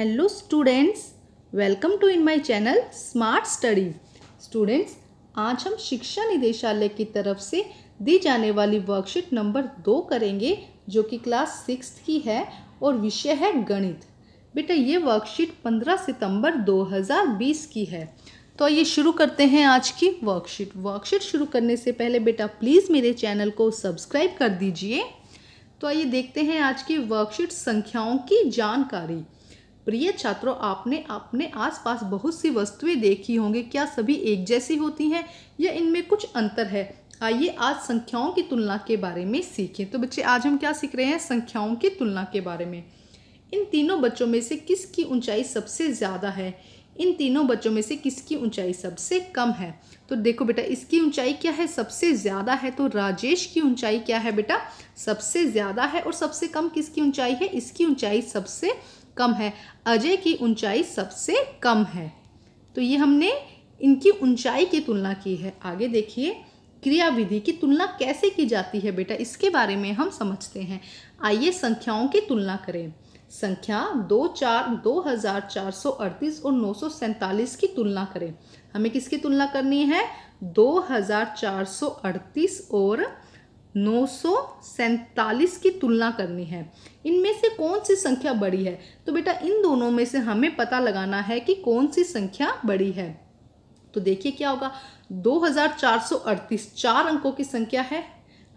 hello students welcome to in my channel smart study students आज हम शिक्षा निदेशालय की तरफ से दी जाने वाली वर्कशीट नंबर दो करेंगे जो कि क्लास सिक्स की है और विषय है गणित बेटा ये वर्कशीट पंद्रह सितंबर 2020 की है तो ये शुरू करते हैं आज की वर्कशीट वर्कशीट शुरू करने से पहले बेटा प्लीज़ मेरे चैनल को सब्सक्राइब कर दीजिए तो आइए देखते हैं आज की वर्कशीट संख्याओं की जानकारी प्रिय छात्रों आपने अपने आसपास बहुत सी वस्तुएं देखी होंगी क्या सभी एक जैसी होती हैं या इनमें कुछ अंतर है आइए आज संख्याओं की तुलना के बारे में सीखें तो बच्चे आज हम क्या सीख रहे हैं संख्याओं की तुलना के बारे में इन तीनों बच्चों में से किसकी ऊंचाई सबसे ज़्यादा है इन तीनों बच्चों में से किसकी ऊंचाई सबसे कम है तो देखो बेटा इसकी ऊंचाई क्या है सबसे ज़्यादा है तो राजेश की ऊंचाई क्या है बेटा सबसे ज़्यादा है और सबसे कम किसकी ऊंचाई है इसकी ऊंचाई सबसे कम है अजय की ऊंचाई सबसे कम है तो ये हमने इनकी ऊंचाई की तुलना की है आगे देखिए क्रिया विधि की तुलना कैसे की जाती है बेटा इसके बारे में हम समझते हैं आइए संख्याओं की तुलना करें संख्या दो चार दो हज़ार चार सौ अड़तीस और नौ सौ सैंतालीस की तुलना करें हमें किसकी तुलना करनी है दो हज़ार चार सौ अड़तीस और 947 की तुलना करनी है इनमें से कौन सी संख्या बड़ी है तो बेटा इन दोनों में से हमें पता लगाना है कि कौन सी संख्या बड़ी है तो देखिए क्या होगा 2438 चार अंकों की संख्या है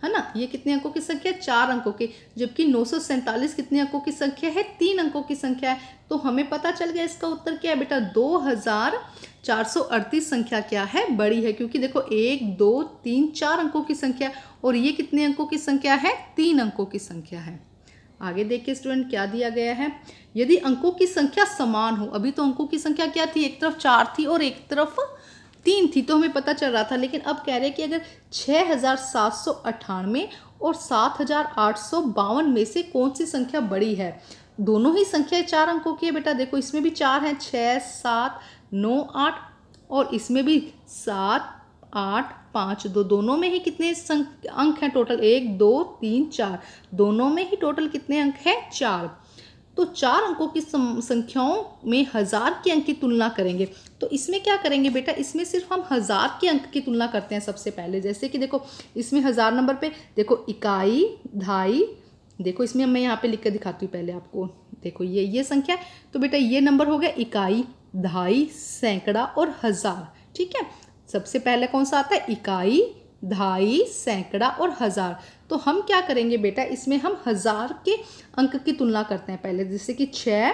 है ना ये कितने अंकों की संख्या चार अंकों की जबकि नौ कितने अंकों की संख्या है तीन अंकों की संख्या है तो हमें पता चल गया इसका उत्तर क्या है बेटा दो हज़ार चार सौ अड़तीस संख्या क्या है बड़ी है क्योंकि देखो एक दो तीन चार अंकों की संख्या और ये कितने अंकों की संख्या है तीन अंकों की संख्या है आगे देखिए स्टूडेंट क्या दिया गया है यदि अंकों की संख्या समान हो अभी तो अंकों की संख्या क्या थी एक तरफ चार थी और एक तरफ तीन थी तो हमें पता चल रहा था लेकिन अब कह रहे हैं कि अगर छः हज़ार सात सौ अट्ठानवे और सात हज़ार आठ सौ बावन में से कौन सी संख्या बड़ी है दोनों ही संख्याएं चार अंकों की है बेटा देखो इसमें भी चार हैं छः सात नौ आठ और इसमें भी सात आठ पाँच दो दोनों में ही कितने अंक हैं टोटल एक दो तीन चार दोनों में ही टोटल कितने अंक हैं चार तो चार अंकों की संख्याओं में हज़ार के अंक की तुलना करेंगे तो इसमें क्या करेंगे बेटा इसमें सिर्फ हम हज़ार के अंक की तुलना करते हैं सबसे पहले जैसे कि देखो इसमें हज़ार नंबर पे देखो इकाई ढाई देखो इसमें मैं यहाँ पे लिख कर दिखाती हूँ पहले आपको देखो ये ये संख्या है तो बेटा ये नंबर हो गया इकाई ढाई सैकड़ा और हज़ार ठीक है सबसे पहले कौन सा आता है इकाई ढाई सैकड़ा और हज़ार तो हम क्या करेंगे बेटा इसमें हम हज़ार के अंक की तुलना करते हैं पहले जैसे कि छ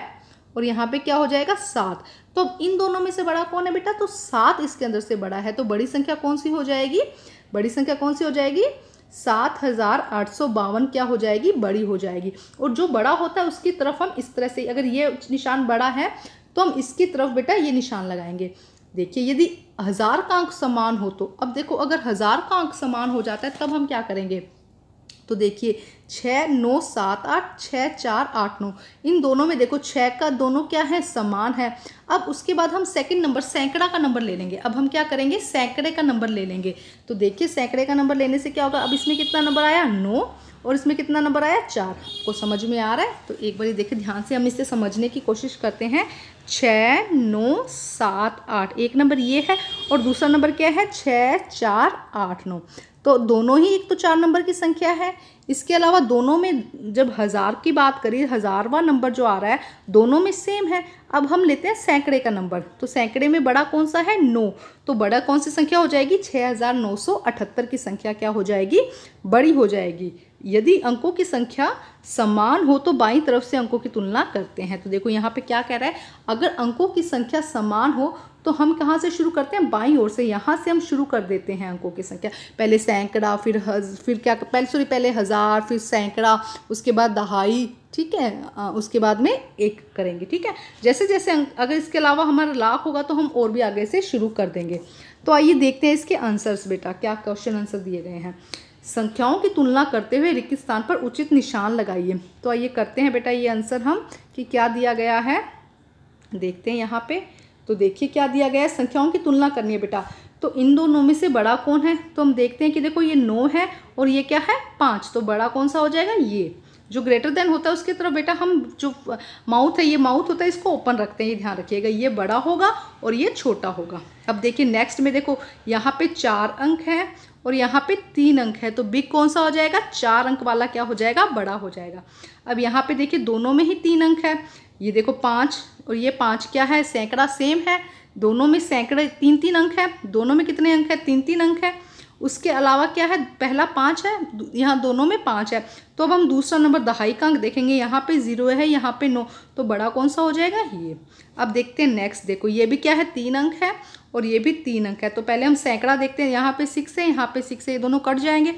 और यहाँ पे क्या हो जाएगा सात तो अब इन दोनों में से बड़ा कौन है बेटा तो सात इसके अंदर से बड़ा है तो बड़ी संख्या कौन सी हो जाएगी बड़ी संख्या कौन सी हो जाएगी सात हज़ार आठ सौ बावन क्या हो जाएगी बड़ी हो जाएगी और जो बड़ा होता है उसकी तरफ हम इस तरह से अगर ये निशान बड़ा है तो हम इसकी तरफ बेटा ये निशान लगाएंगे देखिए यदि हज़ार का अंक समान हो तो अब देखो अगर हज़ार का अंक समान हो जाता है तब हम क्या करेंगे तो देखिए छ नौ सात आठ छ चार आठ नौ इन दोनों में देखो छ का दोनों क्या है समान है अब उसके बाद हम सेकंड नंबर सैकड़ा का नंबर ले लेंगे अब हम क्या करेंगे सैकड़े का नंबर ले लेंगे तो देखिए सैकड़े का नंबर लेने से क्या होगा अब इसमें कितना नंबर आया नौ और इसमें कितना नंबर आया चार आपको समझ में आ रहा है तो एक बार देखिए ध्यान से हम इसे समझने की कोशिश करते हैं छः नौ सात आठ एक नंबर ये है और दूसरा नंबर क्या है छः चार आठ नौ तो दोनों ही एक तो चार नंबर की संख्या है इसके अलावा दोनों में जब हज़ार की बात करी हज़ारवा नंबर जो आ रहा है दोनों में सेम है अब हम लेते हैं सैकड़े का नंबर तो सैकड़े में बड़ा कौन सा है नौ तो बड़ा कौन सी संख्या हो जाएगी छः हज़ार नौ सौ अठहत्तर की संख्या क्या हो जाएगी बड़ी हो जाएगी यदि अंकों की संख्या समान हो तो बाई तरफ से अंकों की तुलना करते हैं तो देखो यहाँ पे क्या कह रहा है अगर अंकों की संख्या समान हो तो हम कहाँ से शुरू करते हैं बाई ओर से यहाँ से हम शुरू कर देते हैं अंकों की संख्या पहले सैकड़ा फिर हज फिर क्या पहले सॉरी पहले हज़ार फिर सैकड़ा उसके बाद दहाई ठीक है उसके बाद में एक करेंगे ठीक है जैसे जैसे अगर इसके अलावा हमारा लाख होगा तो हम और भी आगे से शुरू कर देंगे तो आइए देखते हैं इसके आंसर्स बेटा क्या क्वेश्चन आंसर दिए गए हैं संख्याओं की तुलना करते हुए रिक्त स्थान पर उचित निशान लगाइए तो आइए करते हैं बेटा ये आंसर हम कि क्या दिया गया है देखते हैं यहाँ पे तो देखिए क्या दिया गया है संख्याओं की तुलना करनी है बेटा तो इन दोनों में से बड़ा कौन है तो हम देखते हैं कि देखो ये नौ है और ये क्या है पाँच तो बड़ा कौन सा हो जाएगा ये जो ग्रेटर देन होता है उसकी तरफ बेटा हम जो माउथ है ये माउथ होता है इसको ओपन रखते हैं ये ध्यान रखिएगा ये बड़ा होगा और ये छोटा होगा अब देखिए नेक्स्ट में देखो यहाँ पे चार अंक हैं और यहाँ पे तीन अंक है तो बिग कौन सा हो जाएगा चार अंक वाला क्या हो जाएगा बड़ा हो जाएगा अब यहाँ पे देखिए दोनों में ही तीन अंक है ये देखो पाँच और ये पाँच क्या है सैकड़ा सेम है दोनों में सैकड़े तीन तीन अंक है दोनों में कितने अंक है तीन तीन अंक है उसके अलावा क्या है पहला पाँच है यहाँ दोनों में पाँच है तो अब हम दूसरा नंबर दहाई का अंक देखेंगे यहाँ पे ज़ीरो है यहाँ पे नौ तो बड़ा कौन सा हो जाएगा ये अब देखते हैं नेक्स्ट देखो ये भी क्या है तीन अंक है और ये भी तीन अंक है तो पहले हम सैकड़ा देखते हैं यहाँ पे सिक्स है यहाँ पे सिक्स है ये दोनों कट जाएंगे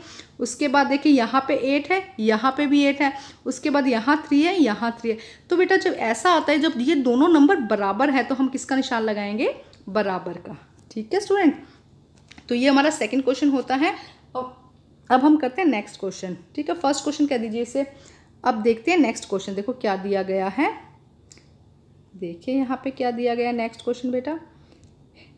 उसके बाद देखिए यहाँ पे एट है यहाँ पे भी एट है उसके बाद यहाँ थ्री है यहाँ थ्री है तो बेटा जब ऐसा आता है जब ये दोनों नंबर बराबर है तो हम किसका निशान लगाएंगे बराबर का ठीक है स्टूडेंट तो ये हमारा सेकेंड क्वेश्चन होता है और अब हम करते हैं नेक्स्ट क्वेश्चन ठीक है फर्स्ट क्वेश्चन कह दीजिए इसे अब देखते हैं नेक्स्ट क्वेश्चन देखो क्या दिया गया है देखिए यहाँ पे क्या दिया गया नेक्स्ट क्वेश्चन बेटा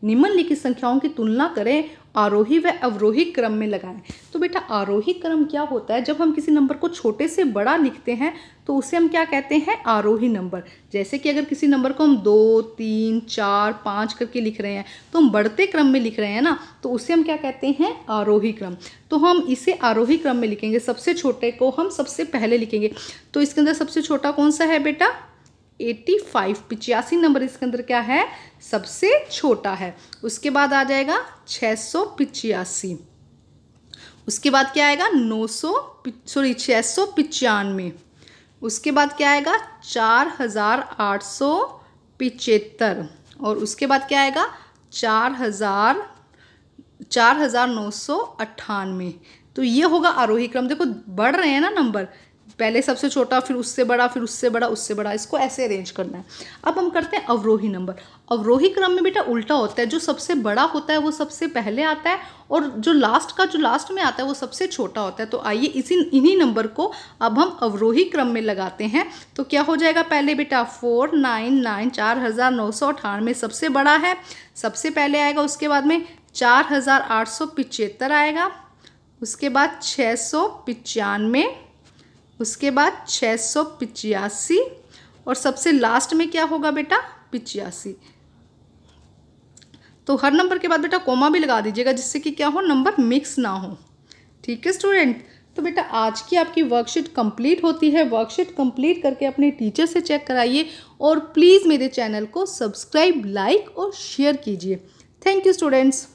निम्नलिखित संख्याओं की तुलना करें आरोही व अवरोही क्रम में लगाएं तो बेटा आरोही क्रम क्या होता है जब हम किसी नंबर को छोटे से बड़ा लिखते हैं तो उसे हम क्या कहते हैं आरोही नंबर जैसे कि अगर किसी नंबर को हम दो तीन चार पाँच करके लिख रहे हैं तो हम बढ़ते क्रम में लिख रहे हैं ना तो उसे हम क्या कहते हैं आरोही क्रम तो हम इसे आरोही क्रम में लिखेंगे सबसे छोटे को हम सबसे पहले लिखेंगे तो इसके अंदर सबसे छोटा कौन सा है बेटा एट्टी फाइव पिचासी नंबर इसके अंदर क्या है सबसे छोटा है उसके बाद आ जाएगा छः सौ पिचासी उसके बाद क्या आएगा नौ सौ सॉरी छः सौ पचानवे उसके बाद क्या आएगा चार हज़ार आठ सौ पिचहत्तर और उसके बाद क्या आएगा चार हज़ार चार हज़ार नौ सौ अट्ठानवे तो ये होगा आरोही क्रम देखो बढ़ रहे हैं ना नंबर पहले सबसे छोटा फिर उससे बड़ा फिर उससे बड़ा उससे बड़ा इसको ऐसे अरेंज करना है अब हम करते हैं अवरोही नंबर अवरोही क्रम में बेटा उल्टा होता है जो सबसे बड़ा होता है वो सबसे पहले आता है और जो लास्ट का जो लास्ट में आता है वो सबसे छोटा होता है तो आइए इसी इन्हीं नंबर को अब हम अवरोही क्रम में लगाते हैं तो क्या हो जाएगा पहले बेटा फोर नाइन नाइन चार हज़ार नौ सौ अठानवे सबसे बड़ा है सबसे पहले आएगा उसके बाद में चार हज़ार आठ सौ पिचहत्तर आएगा उसके बाद छः सौ पचानवे उसके बाद छः सौ और सबसे लास्ट में क्या होगा बेटा पिचयासी तो हर नंबर के बाद बेटा कोमा भी लगा दीजिएगा जिससे कि क्या हो नंबर मिक्स ना हो ठीक है स्टूडेंट तो बेटा आज की आपकी वर्कशीट कंप्लीट होती है वर्कशीट कंप्लीट करके अपने टीचर से चेक कराइए और प्लीज़ मेरे चैनल को सब्सक्राइब लाइक और शेयर कीजिए थैंक यू स्टूडेंट्स